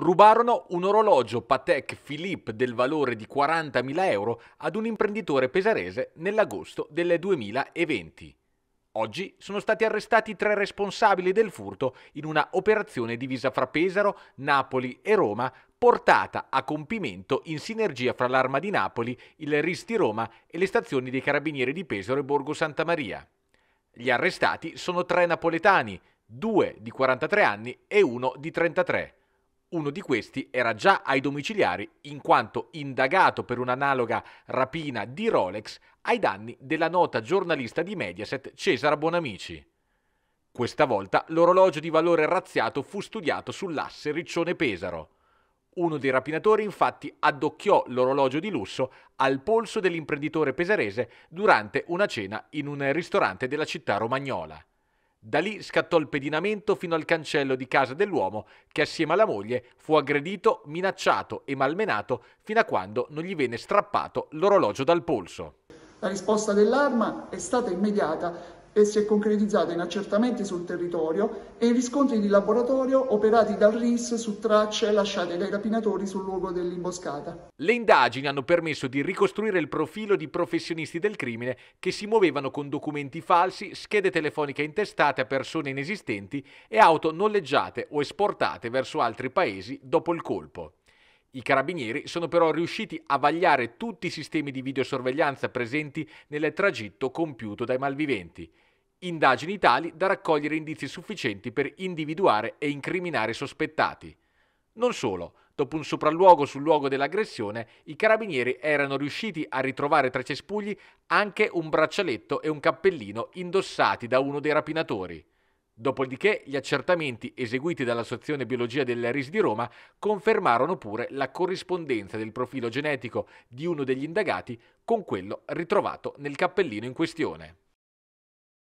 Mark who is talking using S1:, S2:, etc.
S1: Rubarono un orologio Patek Philippe del valore di 40.000 euro ad un imprenditore pesarese nell'agosto del 2020. Oggi sono stati arrestati tre responsabili del furto in una operazione divisa fra Pesaro, Napoli e Roma, portata a compimento in sinergia fra l'Arma di Napoli, il RIS di Roma e le stazioni dei Carabinieri di Pesaro e Borgo Santa Maria. Gli arrestati sono tre napoletani, due di 43 anni e uno di 33. Uno di questi era già ai domiciliari in quanto indagato per un'analoga rapina di Rolex ai danni della nota giornalista di Mediaset Cesara Bonamici. Questa volta l'orologio di valore razziato fu studiato sull'asse Riccione-Pesaro. Uno dei rapinatori infatti addocchiò l'orologio di lusso al polso dell'imprenditore pesarese durante una cena in un ristorante della città romagnola. Da lì scattò il pedinamento fino al cancello di casa dell'uomo che assieme alla moglie fu aggredito, minacciato e malmenato fino a quando non gli venne strappato l'orologio dal polso.
S2: La risposta dell'arma è stata immediata e si è concretizzata in accertamenti sul territorio e in riscontri di laboratorio operati dal RIS su tracce lasciate dai rapinatori sul luogo dell'imboscata.
S1: Le indagini hanno permesso di ricostruire il profilo di professionisti del crimine che si muovevano con documenti falsi, schede telefoniche intestate a persone inesistenti e auto noleggiate o esportate verso altri paesi dopo il colpo. I carabinieri sono però riusciti a vagliare tutti i sistemi di videosorveglianza presenti nel tragitto compiuto dai malviventi. Indagini tali da raccogliere indizi sufficienti per individuare e incriminare i sospettati. Non solo, dopo un sopralluogo sul luogo dell'aggressione, i carabinieri erano riusciti a ritrovare tra i cespugli anche un braccialetto e un cappellino indossati da uno dei rapinatori. Dopodiché gli accertamenti eseguiti dall'Associazione Biologia delle RIS di Roma confermarono pure la corrispondenza del profilo genetico di uno degli indagati con quello ritrovato nel cappellino in questione.